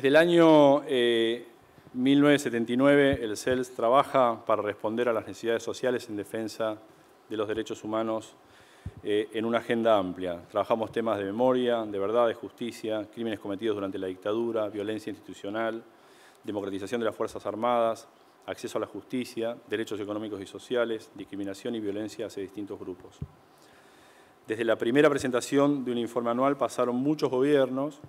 Desde el año 1979, eh, el CELS trabaja para responder a las necesidades sociales en defensa de los derechos humanos eh, en una agenda amplia. Trabajamos temas de memoria, de verdad, de justicia, crímenes cometidos durante la dictadura, violencia institucional, democratización de las Fuerzas Armadas, acceso a la justicia, derechos económicos y sociales, discriminación y violencia hacia distintos grupos. Desde la primera presentación de un informe anual pasaron muchos gobiernos,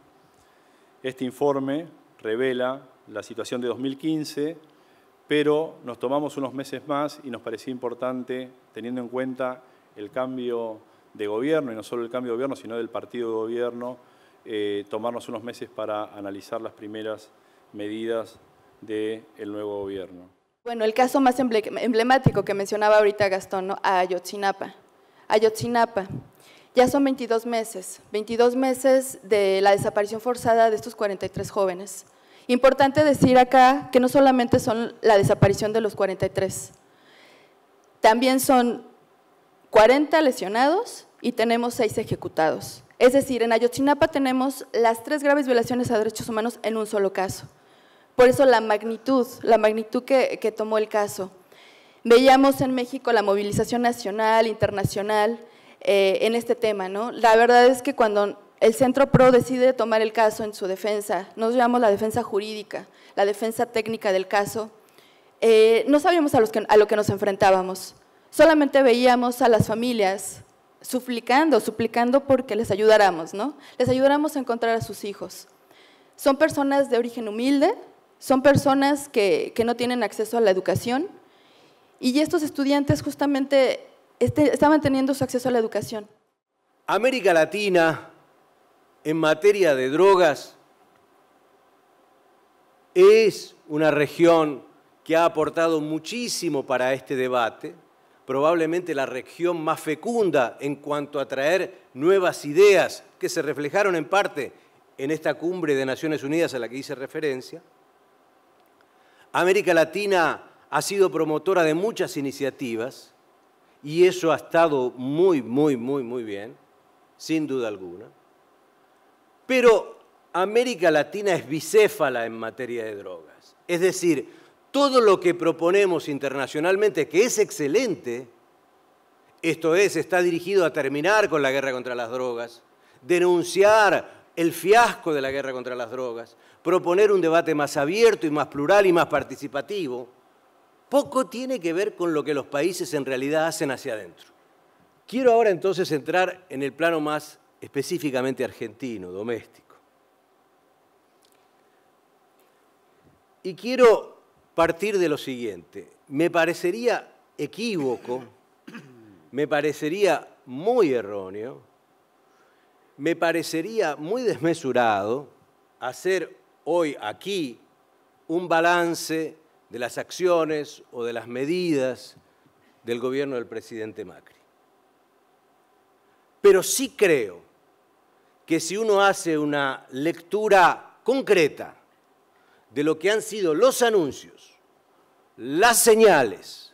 este informe revela la situación de 2015, pero nos tomamos unos meses más y nos parecía importante, teniendo en cuenta el cambio de gobierno, y no solo el cambio de gobierno, sino del partido de gobierno, eh, tomarnos unos meses para analizar las primeras medidas del el nuevo gobierno. Bueno, el caso más emblemático que mencionaba ahorita Gastón, ¿no? Ayotzinapa. Ayotzinapa. Ya son 22 meses, 22 meses de la desaparición forzada de estos 43 jóvenes. Importante decir acá que no solamente son la desaparición de los 43, también son 40 lesionados y tenemos 6 ejecutados. Es decir, en Ayotzinapa tenemos las tres graves violaciones a derechos humanos en un solo caso. Por eso la magnitud, la magnitud que, tomó el caso. Veíamos en México la movilización nacional, internacional, eh, en este tema. ¿no? La verdad es que cuando el Centro PRO decide tomar el caso en su defensa, nos llevamos la defensa jurídica, la defensa técnica del caso, eh, no sabíamos a, a lo que nos enfrentábamos, solamente veíamos a las familias suplicando, suplicando porque les ayudáramos, ¿no? Les ayudáramos a encontrar a sus hijos. Son personas de origen humilde, son personas que, que no tienen acceso a la educación y estos estudiantes justamente estaban teniendo su acceso a la educación. América Latina, en materia de drogas, es una región que ha aportado muchísimo para este debate, probablemente la región más fecunda en cuanto a traer nuevas ideas que se reflejaron en parte en esta cumbre de Naciones Unidas a la que hice referencia. América Latina ha sido promotora de muchas iniciativas y eso ha estado muy, muy, muy, muy bien, sin duda alguna. Pero América Latina es bicéfala en materia de drogas. Es decir, todo lo que proponemos internacionalmente, que es excelente, esto es, está dirigido a terminar con la guerra contra las drogas, denunciar el fiasco de la guerra contra las drogas, proponer un debate más abierto y más plural y más participativo, poco tiene que ver con lo que los países en realidad hacen hacia adentro. Quiero ahora entonces entrar en el plano más específicamente argentino, doméstico. Y quiero partir de lo siguiente. Me parecería equívoco, me parecería muy erróneo, me parecería muy desmesurado hacer hoy aquí un balance de las acciones o de las medidas del gobierno del presidente Macri. Pero sí creo que si uno hace una lectura concreta de lo que han sido los anuncios, las señales,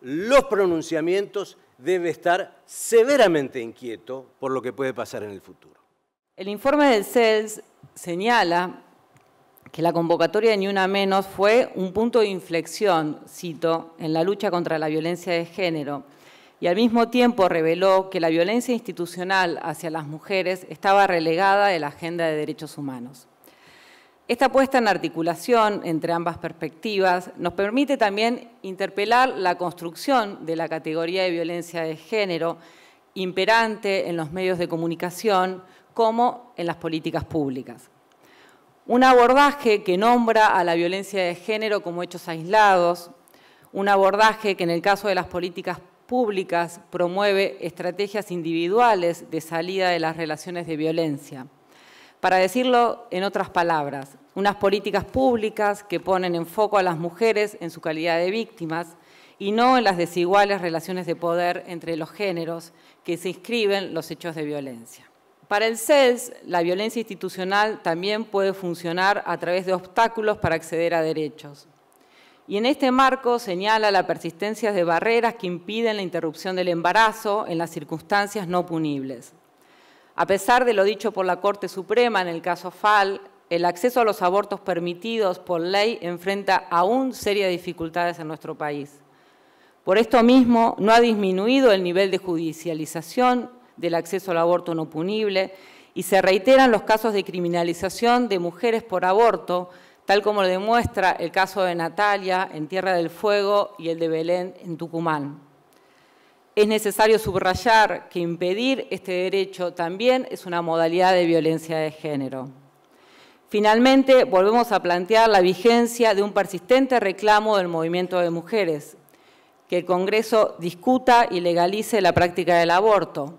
los pronunciamientos, debe estar severamente inquieto por lo que puede pasar en el futuro. El informe del CELS señala que la convocatoria de Ni Una Menos fue un punto de inflexión, cito, en la lucha contra la violencia de género, y al mismo tiempo reveló que la violencia institucional hacia las mujeres estaba relegada de la agenda de derechos humanos. Esta puesta en articulación entre ambas perspectivas nos permite también interpelar la construcción de la categoría de violencia de género imperante en los medios de comunicación como en las políticas públicas. Un abordaje que nombra a la violencia de género como hechos aislados, un abordaje que en el caso de las políticas públicas promueve estrategias individuales de salida de las relaciones de violencia. Para decirlo en otras palabras, unas políticas públicas que ponen en foco a las mujeres en su calidad de víctimas y no en las desiguales relaciones de poder entre los géneros que se inscriben los hechos de violencia. Para el CES, la violencia institucional también puede funcionar a través de obstáculos para acceder a derechos. Y en este marco señala la persistencia de barreras que impiden la interrupción del embarazo en las circunstancias no punibles. A pesar de lo dicho por la Corte Suprema en el caso FAL, el acceso a los abortos permitidos por ley enfrenta aún serias dificultades en nuestro país. Por esto mismo, no ha disminuido el nivel de judicialización del acceso al aborto no punible y se reiteran los casos de criminalización de mujeres por aborto, tal como lo demuestra el caso de Natalia en Tierra del Fuego y el de Belén en Tucumán. Es necesario subrayar que impedir este derecho también es una modalidad de violencia de género. Finalmente, volvemos a plantear la vigencia de un persistente reclamo del movimiento de mujeres, que el Congreso discuta y legalice la práctica del aborto,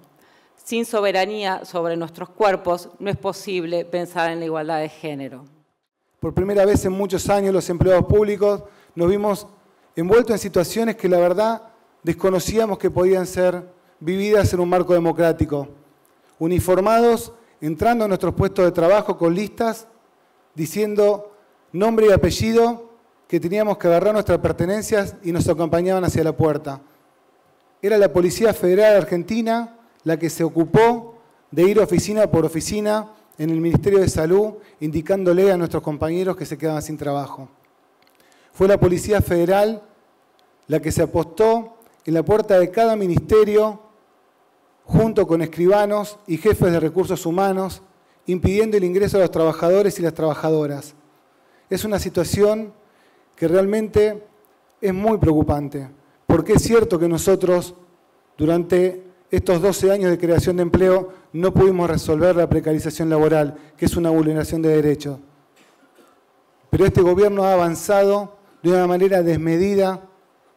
sin soberanía sobre nuestros cuerpos no es posible pensar en la igualdad de género. Por primera vez en muchos años los empleados públicos nos vimos envueltos en situaciones que la verdad desconocíamos que podían ser vividas en un marco democrático. Uniformados, entrando a nuestros puestos de trabajo con listas, diciendo nombre y apellido, que teníamos que agarrar nuestras pertenencias y nos acompañaban hacia la puerta. Era la Policía Federal Argentina la que se ocupó de ir oficina por oficina en el Ministerio de Salud, indicándole a nuestros compañeros que se quedaban sin trabajo. Fue la Policía Federal la que se apostó en la puerta de cada ministerio, junto con escribanos y jefes de recursos humanos, impidiendo el ingreso de los trabajadores y las trabajadoras. Es una situación que realmente es muy preocupante, porque es cierto que nosotros, durante estos 12 años de creación de empleo no pudimos resolver la precarización laboral, que es una vulneración de derechos. Pero este gobierno ha avanzado de una manera desmedida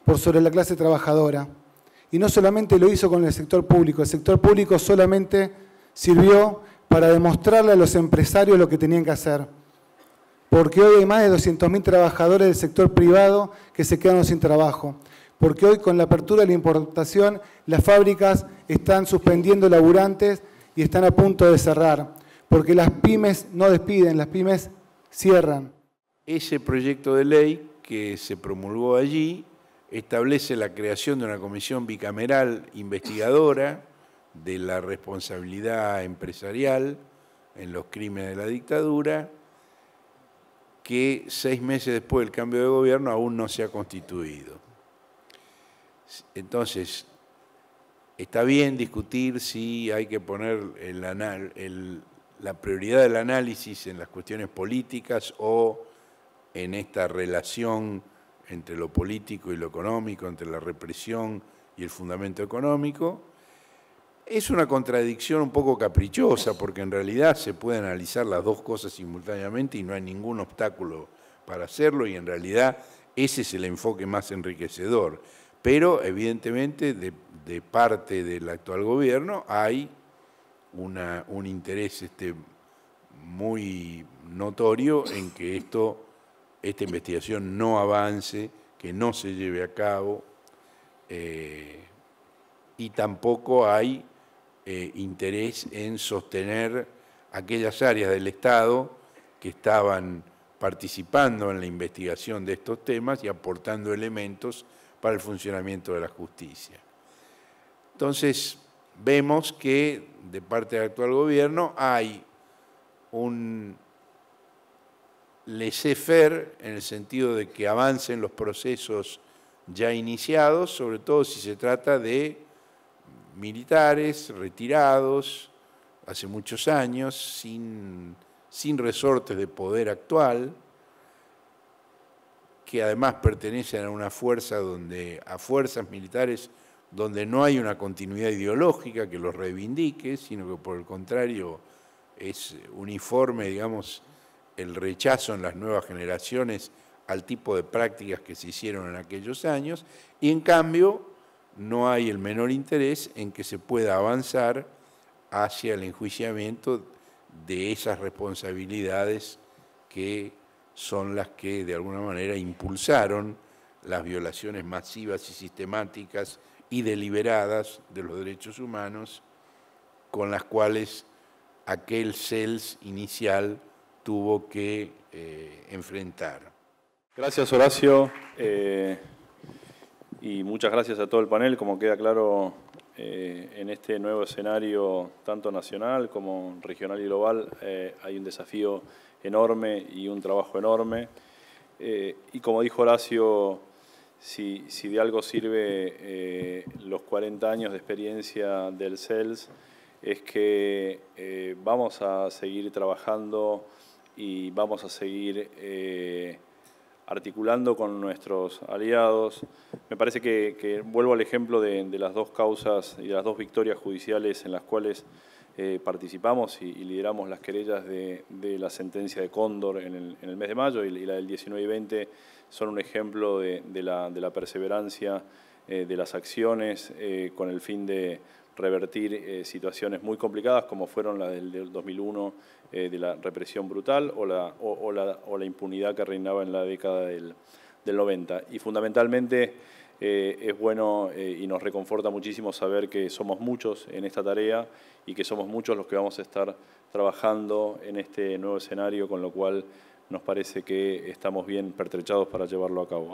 por sobre la clase trabajadora. Y no solamente lo hizo con el sector público, el sector público solamente sirvió para demostrarle a los empresarios lo que tenían que hacer. Porque hoy hay más de 200.000 trabajadores del sector privado que se quedaron sin trabajo porque hoy con la apertura de la importación las fábricas están suspendiendo laburantes y están a punto de cerrar, porque las pymes no despiden, las pymes cierran. Ese proyecto de ley que se promulgó allí establece la creación de una comisión bicameral investigadora de la responsabilidad empresarial en los crímenes de la dictadura, que seis meses después del cambio de gobierno aún no se ha constituido. Entonces, está bien discutir si hay que poner la prioridad del análisis en las cuestiones políticas o en esta relación entre lo político y lo económico, entre la represión y el fundamento económico. Es una contradicción un poco caprichosa porque en realidad se pueden analizar las dos cosas simultáneamente y no hay ningún obstáculo para hacerlo y en realidad ese es el enfoque más enriquecedor. Pero evidentemente de, parte del actual gobierno hay un interés este, muy notorio en que esto, esta investigación no avance, que no se lleve a cabo, eh, y tampoco hay eh, interés en sostener aquellas áreas del Estado que estaban participando en la investigación de estos temas y aportando elementos para el funcionamiento de la justicia. Entonces, vemos que de parte del actual gobierno hay un laissez-faire en el sentido de que avancen los procesos ya iniciados, sobre todo si se trata de militares retirados hace muchos años, sin, sin resortes de poder actual, que además pertenecen a una fuerza donde, a fuerzas militares donde no hay una continuidad ideológica que los reivindique, sino que por el contrario es uniforme, digamos, el rechazo en las nuevas generaciones al tipo de prácticas que se hicieron en aquellos años, y en cambio no hay el menor interés en que se pueda avanzar hacia el enjuiciamiento de esas responsabilidades que son las que de alguna manera impulsaron las violaciones masivas y sistemáticas y deliberadas de los derechos humanos con las cuales aquel CELS inicial tuvo que eh, enfrentar. Gracias Horacio eh, y muchas gracias a todo el panel, como queda claro eh, en este nuevo escenario, tanto nacional como regional y global, eh, hay un desafío enorme y un trabajo enorme. Eh, y como dijo Horacio, si, si de algo sirve los 40 años de experiencia del CELS, es que vamos a seguir trabajando y vamos a seguir articulando con nuestros aliados. Me parece que, vuelvo al ejemplo de, las dos causas y de las dos victorias judiciales en las cuales eh, participamos y, lideramos las querellas de, la sentencia de Cóndor en el, mes de mayo y, la del 19 y 20 son un ejemplo de, la, perseverancia eh, de las acciones eh, con el fin de revertir eh, situaciones muy complicadas como fueron la del, 2001 eh, de la represión brutal o la, o, la, impunidad que reinaba en la década del, 90. Y fundamentalmente eh, es bueno y nos reconforta muchísimo saber que somos muchos en esta tarea y que somos muchos los que vamos a estar trabajando en este nuevo escenario, con lo cual nos parece que estamos bien pertrechados para llevarlo a cabo.